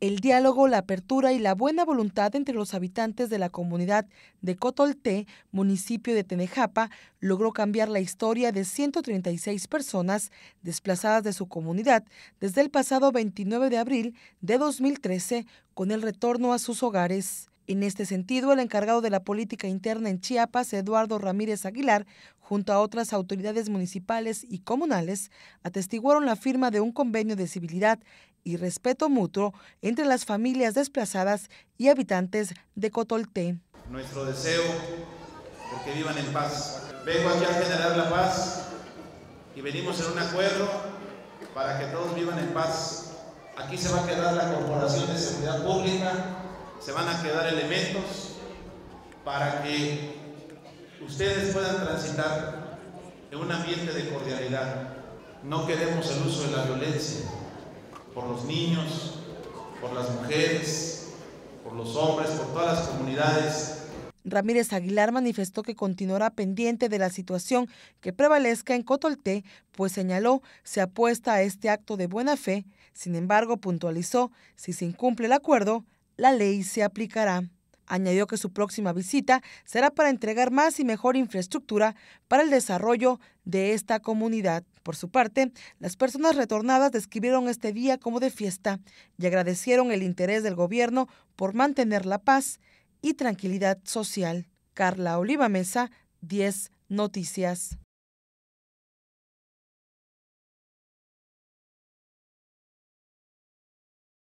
el diálogo, la apertura y la buena voluntad entre los habitantes de la comunidad de Cotolté, municipio de Tenejapa, logró cambiar la historia de 136 personas desplazadas de su comunidad desde el pasado 29 de abril de 2013 con el retorno a sus hogares. En este sentido, el encargado de la política interna en Chiapas, Eduardo Ramírez Aguilar, junto a otras autoridades municipales y comunales, atestiguaron la firma de un convenio de civilidad y respeto mutuo entre las familias desplazadas y habitantes de Cotolté. Nuestro deseo es que vivan en paz. Vengo aquí a generar la paz y venimos en un acuerdo para que todos vivan en paz. Aquí se va a quedar la Corporación de Seguridad Pública, se van a quedar elementos para que ustedes puedan transitar en un ambiente de cordialidad. No queremos el uso de la violencia por los niños, por las mujeres, por los hombres, por todas las comunidades Ramírez Aguilar manifestó que continuará pendiente de la situación que prevalezca en Cotolté, pues señaló se apuesta a este acto de buena fe. Sin embargo, puntualizó, si se incumple el acuerdo, la ley se aplicará. Añadió que su próxima visita será para entregar más y mejor infraestructura para el desarrollo de esta comunidad. Por su parte, las personas retornadas describieron este día como de fiesta y agradecieron el interés del gobierno por mantener la paz y tranquilidad social. Carla Oliva Mesa, 10 Noticias.